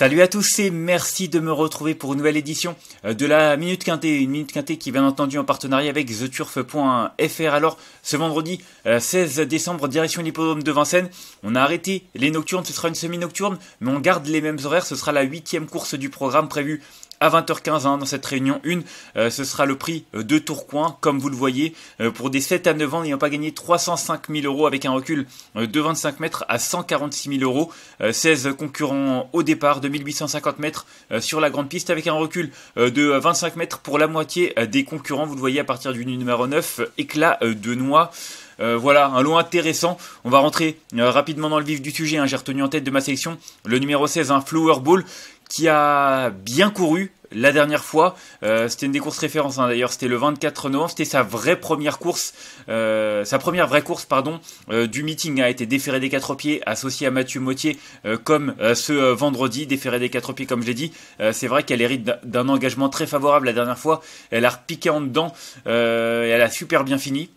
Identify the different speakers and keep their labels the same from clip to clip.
Speaker 1: Salut à tous et merci de me retrouver pour une nouvelle édition euh, de la Minute Quintée. Une Minute Quintée qui vient bien entendu en partenariat avec TheTurf.fr. Alors, ce vendredi 16 euh, décembre, direction l'hippodrome de Vincennes, on a arrêté les nocturnes. Ce sera une semi-nocturne, mais on garde les mêmes horaires. Ce sera la huitième course du programme prévue à 20h15 hein, dans cette réunion une, euh, ce sera le prix euh, de Tourcoing, comme vous le voyez, euh, pour des 7 à 9 ans n'ayant pas gagné 305 000 euros avec un recul de 25 mètres à 146 000 euros. 16 concurrents au départ de 1850 mètres sur la grande piste avec un recul de 25 mètres pour la moitié des concurrents. Vous le voyez à partir du numéro 9, éclat de noix. voilà, un lot intéressant. On va rentrer rapidement dans le vif du sujet. Hein. J'ai retenu en tête de ma section le numéro 16, un Flower Ball, qui a bien couru la dernière fois. Euh, c'était une des courses références hein, d'ailleurs, c'était le 24 novembre, c'était sa vraie première course, euh, sa première vraie course pardon, euh, du meeting a été déféré des quatre pieds, associée à Mathieu Mottier comme ce vendredi, déféré des quatre pieds comme je l'ai dit. c'est vrai qu'elle hérite d'un engagement très favorable la dernière fois, elle a repiqué en dedans et elle a super bien fini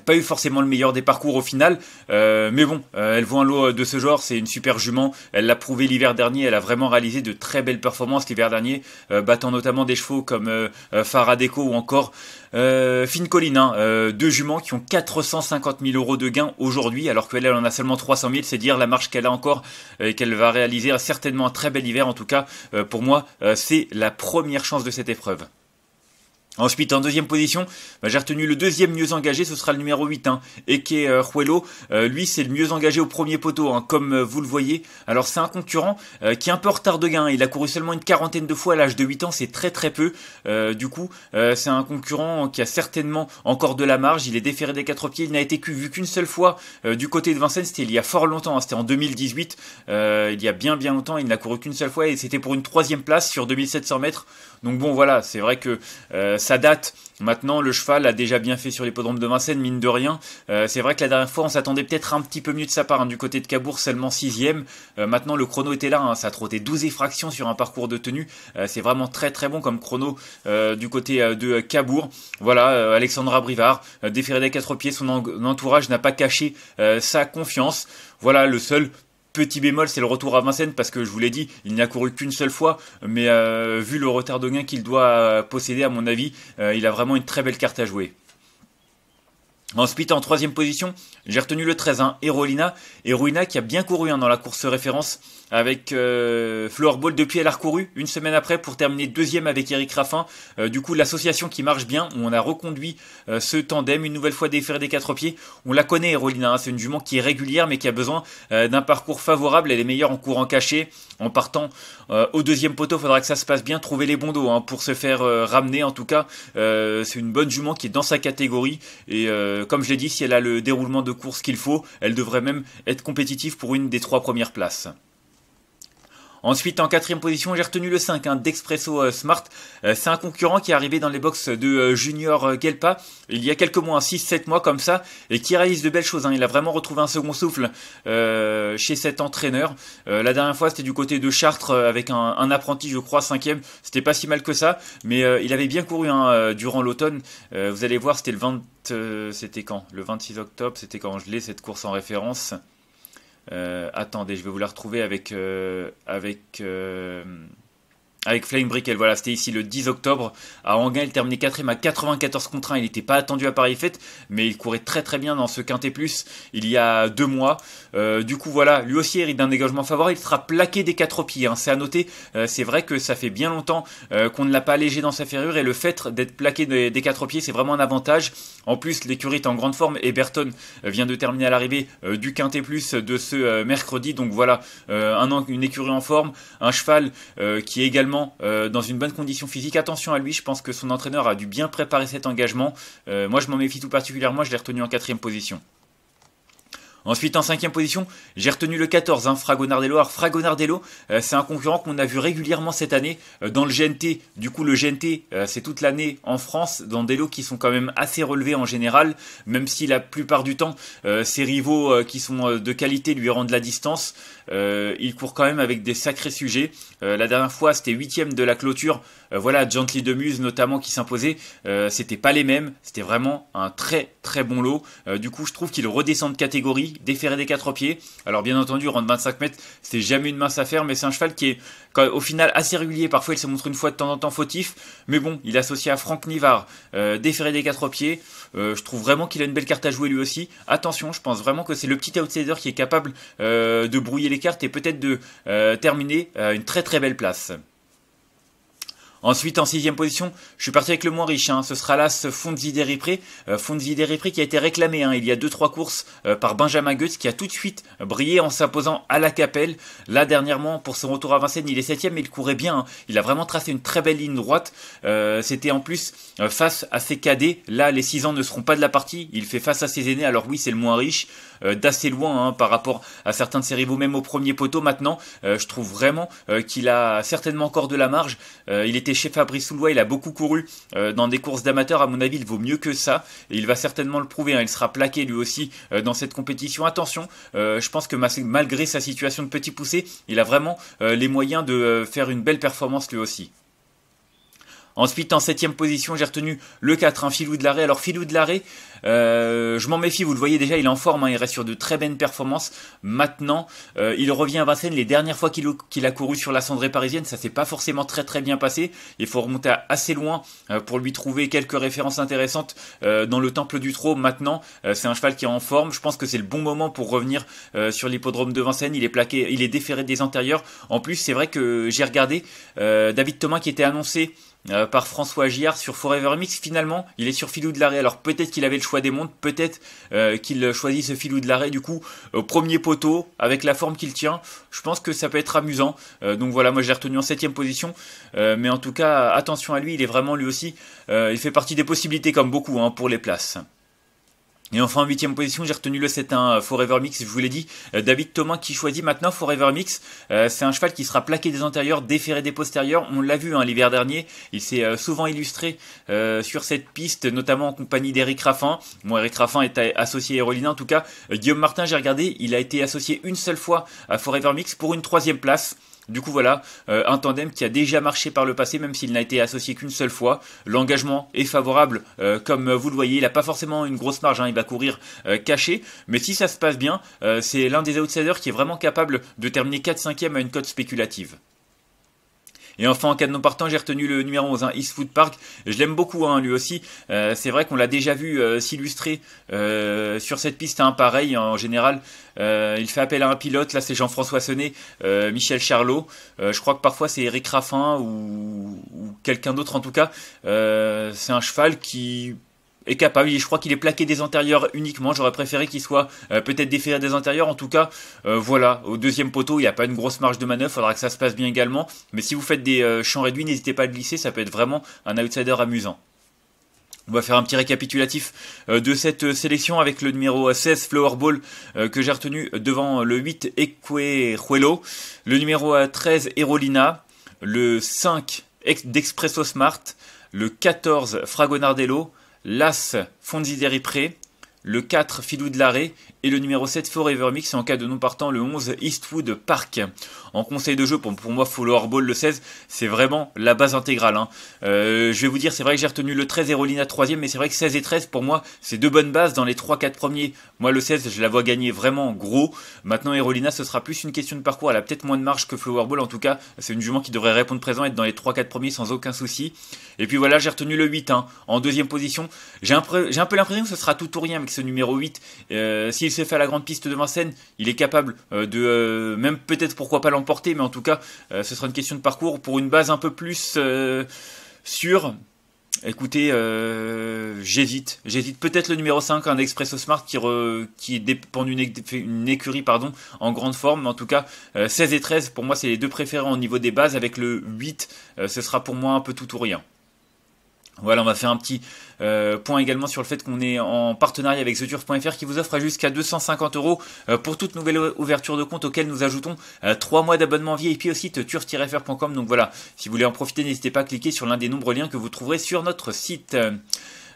Speaker 1: pas eu forcément le meilleur des parcours au final, euh, mais bon, euh, elle vaut un lot euh, de ce genre, c'est une super jument, elle l'a prouvé l'hiver dernier, elle a vraiment réalisé de très belles performances l'hiver dernier, battant notamment des chevaux comme Faradeco ou encore euh, Fine Colline, hein. deux juments qui ont 450 000 euros de gains aujourd'hui, alors qu'elle elle en a seulement 300 000, c'est dire la marche qu'elle a encore et qu'elle va réaliser certainement un très bel hiver, en tout cas pour moi c'est la première chance de cette épreuve. Ensuite, en deuxième position, bah, j'ai retenu le deuxième mieux engagé, ce sera le numéro 8, hein, Eke Ruelo. Euh, euh, lui, c'est le mieux engagé au premier poteau, hein, comme euh, vous le voyez. Alors, c'est un concurrent qui est un peu en retard de gain. Il a couru seulement une quarantaine de fois à l'âge de 8 ans, c'est très très peu. du coup, c'est un concurrent qui a certainement encore de la marge. Il est déféré des quatre pieds. Il n'a été vu qu'une seule fois du côté de Vincennes. C'était il y a fort longtemps, hein, c'était en 2018. il y a bien bien longtemps, il n'a couru qu'une seule fois et c'était pour une troisième place sur 2700 mètres. Donc bon, voilà, c'est vrai que ça date. Maintenant, le cheval a déjà bien fait sur l'hippodrome de Vincennes, mine de rien. Euh, c'est vrai que la dernière fois, on s'attendait peut-être un petit peu mieux de sa part. Hein, du côté de Cabourg, seulement 6 euh, Maintenant, le chrono était là. Hein, ça trottait 12 effractions sur un parcours de tenue. Euh, c'est vraiment très très bon comme chrono du côté de Cabourg. Voilà, Alexandra Brivard, déféré des quatre pieds, son entourage n'a pas caché sa confiance. Voilà, le seul Petit bémol, c'est le retour à Vincennes parce que je vous l'ai dit, il n'y a couru qu'une seule fois, mais euh, vu le retard de gain qu'il doit posséder, à mon avis, euh, il a vraiment une très belle carte à jouer. Ensuite, en troisième position, j'ai retenu le 13, hein, Erolina. Erolina qui a bien couru hein, dans la course référence avec euh, Floorball depuis elle a recouru une semaine après pour terminer deuxième avec Eric Raffin. Euh, du coup, l'association qui marche bien, où on a reconduit euh, ce tandem une nouvelle fois des fers des quatre pieds. On la connaît, Erolina, hein, c'est une jument qui est régulière mais qui a besoin euh, d'un parcours favorable. Elle est meilleure en courant caché, en partant au deuxième poteau. Faudra que ça se passe bien, trouver les bons dos hein, pour se faire ramener. En tout cas, c'est une bonne jument qui est dans sa catégorie et euh, comme je l'ai dit, si elle a le déroulement de course qu'il faut, elle devrait même être compétitive pour une des trois premières places. Ensuite, en quatrième position, j'ai retenu le 5, hein, d'Expresso euh, Smart. Euh, c'est un concurrent qui est arrivé dans les box de euh, Junior Gelpa il y a quelques mois, 6-7 mois comme ça, et qui réalise de belles choses. Hein. Il a vraiment retrouvé un second souffle chez cet entraîneur. la dernière fois, c'était du côté de Chartres avec un, apprenti, je crois, cinquième. C'était pas si mal que ça, mais il avait bien couru hein, durant l'automne. vous allez voir, c'était le 20 c'était quand Le 26 octobre, c'était quand je l'ai cette course en référence. Euh, attendez, je vais vous la retrouver avec, euh, avec euh, avec Flame elle Voilà, c'était ici le 10 octobre à Anguin. Il terminait 4 à 94 contre 1. Il n'était pas attendu à Paris Fête, mais il courait très très bien dans ce Quintet Plus il y a deux mois. Euh, du coup, voilà, lui aussi hérite d'un dégagement favorable. Il sera plaqué des quatre pieds. Hein. C'est à noter. Euh, c'est vrai que ça fait bien longtemps euh, qu'on ne l'a pas allégé dans sa ferrure et le fait d'être plaqué des, quatre pieds, c'est vraiment un avantage. En plus, l'écurie est en grande forme et Berton vient de terminer à l'arrivée du Quintet Plus de ce mercredi. Donc voilà, un, une écurie en forme, un cheval qui est également euh, dans une bonne condition physique. Attention à lui, je pense que son entraîneur a dû bien préparer cet engagement. Euh, moi, je m'en méfie tout particulièrement, je l'ai retenu en quatrième position. Ensuite, en cinquième position, j'ai retenu le 14, des hein, Fragonardello. Alors, des euh, c'est un concurrent qu'on a vu régulièrement cette année euh, dans le GNT. Du coup, le GNT, euh, c'est toute l'année en France, dans des lots qui sont quand même assez relevés en général, même si la plupart du temps, ses euh, rivaux qui sont de qualité lui rendent la distance. il court quand même avec des sacrés sujets. la dernière fois, c'était huitième de la clôture. voilà, Gently de notamment qui s'imposait. c'était pas les mêmes. C'était vraiment un très très bon lot. du coup, je trouve qu'il redescend de catégorie déféré des quatre pieds. Alors bien entendu, rendre 25 mètres, c'est jamais une mince affaire, mais c'est un cheval qui est au final assez régulier. Parfois, il se montre une fois de temps en temps fautif, mais bon, il est associé à Franck Nivard, euh, déféré des quatre pieds. Euh, je trouve vraiment qu'il a une belle carte à jouer lui aussi. Attention, je pense vraiment que c'est le petit outsider qui est capable euh, de brouiller les cartes et peut-être de terminer une très très belle place. Ensuite, en sixième position, je suis parti avec le moins riche. Hein. Ce sera là ce Fonzi Deripré. Euh, Fonzi Repré qui a été réclamé hein, il y a 2-3 courses euh, par Benjamin Goetz qui a tout de suite brillé en s'imposant à la Capelle. Là, dernièrement, pour son retour à Vincennes, il est septième mais il courait bien. Hein. Il a vraiment tracé une très belle ligne droite. Euh, c'était en plus euh, face à ses cadets. Là, les 6 ans ne seront pas de la partie. Il fait face à ses aînés. Alors oui, c'est le moins riche d'assez loin hein, par rapport à certains de ses rivaux, même au premier poteau maintenant. je trouve vraiment qu'il a certainement encore de la marge. il était chez Fabrice Soulois il a beaucoup couru euh, dans des courses d'amateurs. À mon avis, il vaut mieux que ça. Et il va certainement le prouver. Hein. Il sera plaqué lui aussi euh, dans cette compétition. Attention, euh, je pense que malgré sa situation de petit poussé, il a vraiment les moyens de faire une belle performance lui aussi. Ensuite, en septième position, j'ai retenu le 4, un hein, Filou de l'arrêt. Alors Filou de l'arrêt, euh, je m'en méfie, vous le voyez déjà, il est en forme, hein, il reste sur de très bonnes performances. Maintenant, euh, il revient à Vincennes. Les dernières fois qu'il a couru sur la cendrée parisienne, ça s'est pas forcément très très bien passé. Il faut remonter assez loin euh, pour lui trouver quelques références intéressantes dans le Temple du Trot. Maintenant, c'est un cheval qui est en forme. Je pense que c'est le bon moment pour revenir sur l'hippodrome de Vincennes. Il est plaqué, il est déféré des antérieurs. En plus, c'est vrai que j'ai regardé David Thomas qui était annoncé. Euh, par François Giard sur Forever Mix. Finalement, il est sur Filou de l'arrêt. Alors peut-être qu'il avait le choix des montres peut-être euh, qu'il choisit ce Filou de l'arrêt. Du coup, au premier poteau, avec la forme qu'il tient, je pense que ça peut être amusant. Euh, donc voilà, moi j'ai retenu en septième position. mais en tout cas, attention à lui, il est vraiment lui aussi. il fait partie des possibilités comme beaucoup hein, pour les places. Et enfin en huitième position, j'ai retenu le 7 1 euh, Forever Mix, je vous l'ai dit. Euh, David Thomas qui choisit maintenant Forever Mix. Euh, c'est un cheval qui sera plaqué des antérieurs, déféré des postérieurs. On l'a vu hein, l'hiver dernier, il s'est souvent illustré sur cette piste, notamment en compagnie d'Eric Raffin. Bon, Eric Raffin est associé à Erolina en tout cas. Guillaume Martin, j'ai regardé, il a été associé une seule fois à Forever Mix pour une troisième place. Du coup voilà, euh, un tandem qui a déjà marché par le passé, même s'il n'a été associé qu'une seule fois. L'engagement est favorable, euh, comme vous le voyez, il n'a pas forcément une grosse marge, hein, il va courir euh, caché, mais si ça se passe bien, c'est l'un des outsiders qui est vraiment capable de terminer 4-5e à une cote spéculative. Et enfin, en cas de non partant, j'ai retenu le numéro 11, East Foot Park. Je l'aime beaucoup, hein, lui aussi. Euh, c'est vrai qu'on l'a déjà vu euh, s'illustrer euh, sur cette piste. Hein, pareil, en général, il fait appel à un pilote. Là, c'est Jean-François Sonnet, Michel Charlot. je crois que parfois, c'est Eric Raffin ou, ou quelqu'un d'autre, en tout cas. c'est un cheval qui est capable. Je crois qu'il est plaqué des antérieurs uniquement. J'aurais préféré qu'il soit euh, peut-être déféré des antérieurs. En tout cas, euh, voilà, au deuxième poteau, il n'y a pas une grosse marge de manœuvre. Il faudra que ça se passe bien également. Mais si vous faites des euh, champs réduits, n'hésitez pas à glisser. Ça peut être vraiment un outsider amusant. On va faire un petit récapitulatif de cette sélection avec le numéro 16 Flower Ball, que j'ai retenu devant le 8 Equejuelo, le numéro 13 Erolina, le 5 D'Expresso Smart, le 14 Fragonardello, l'As des Pré le 4 Filou de l'arrêt et le numéro 7 Forever Mix en cas de non partant le 11 Eastwood Park. En conseil de jeu, pour, pour moi, Follower ball le 16, c'est vraiment la base intégrale. Hein. Euh, je vais vous dire, c'est vrai que j'ai retenu le 13 Erolina 3ème, mais c'est vrai que 16 et 13 pour moi, c'est deux bonnes bases dans les 3-4 premiers. Moi, le 16, je la vois gagner vraiment gros. Maintenant, Erolina, ce sera plus une question de parcours. Elle a peut-être moins de marge que Flower Ball. En tout cas, c'est une jument qui devrait répondre présent, être dans les 3-4 premiers sans aucun souci. Et puis voilà, j'ai retenu le 8 hein, en deuxième position. J'ai un, peu l'impression que ce sera tout ou rien ce numéro 8, euh, s'il se fait à la grande piste de Vincennes, il est capable euh, de, euh, même peut-être pourquoi pas l'emporter, mais en tout cas, ce sera une question de parcours pour une base un peu plus sûre. Écoutez, j'hésite. J'hésite peut-être le numéro 5, un Expresso Smart qui, qui dépend d'une écurie pardon, en grande forme. Mais en tout cas, 16 et 13, pour moi, c'est les deux préférés au niveau des bases. Avec le 8, ce sera pour moi un peu tout ou rien. Voilà, on va faire un petit euh, point également sur le fait qu'on est en partenariat avec TheTurf.fr qui vous offre jusqu'à 250 euros euh, pour toute nouvelle ouverture de compte auquel nous ajoutons 3 euh, mois d'abonnement VIP au site turf-fr.com. Donc voilà, si vous voulez en profiter, n'hésitez pas à cliquer sur l'un des nombreux liens que vous trouverez sur notre site.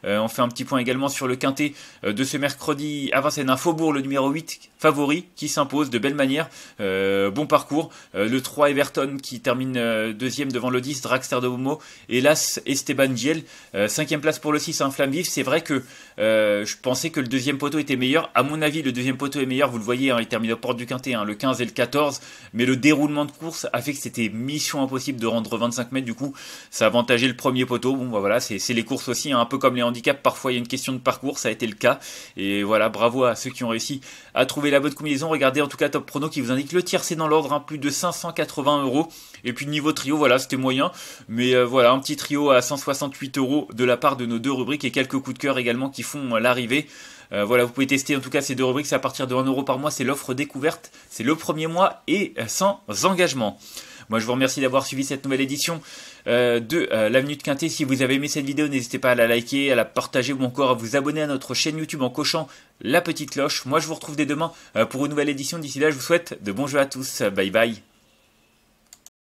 Speaker 1: Euh, on fait un petit point également sur le quintet euh, de ce mercredi à Vincennes. Un Faubourg, le numéro 8 favori, qui s'impose de belle manière. Euh, bon parcours. le 3 Everton qui termine deuxième devant le 10, Draxter de Homo. hélas, Esteban Giel. cinquième place pour le 6, un hein, flamme vif. C'est vrai que je pensais que le deuxième poteau était meilleur. À mon avis, le deuxième poteau est meilleur. Vous le voyez, hein, il termine aux portes du quintet, hein, le 15 et le 14. Mais le déroulement de course a fait que c'était mission impossible de rendre 25 mètres. Du coup, ça avantageait le premier poteau. Bon, bah voilà, c'est les courses aussi, un peu comme les parfois il y a une question de parcours, ça a été le cas. Et voilà, bravo à ceux qui ont réussi à trouver la bonne combinaison. Regardez en tout cas Top Prono qui vous indique le tiers, c'est dans l'ordre, un hein, plus de 580 euros. Et puis niveau trio, voilà, c'était moyen. Mais euh, voilà, un petit trio à 168 euros de la part de nos deux rubriques et quelques coups de cœur également qui font euh, l'arrivée. Euh, voilà, vous pouvez tester en tout cas ces deux rubriques, c'est à partir de 1 euro par mois, c'est l'offre découverte, c'est le premier mois et sans engagement. Moi, je vous remercie d'avoir suivi cette nouvelle édition euh, de euh, l'Avenue de Quintet. Si vous avez aimé cette vidéo, n'hésitez pas à la liker, à la partager ou encore à vous abonner à notre chaîne YouTube en cochant la petite cloche. Moi, je vous retrouve dès demain euh, pour une nouvelle édition. D'ici là, je vous souhaite de bons jeux à tous. Bye bye.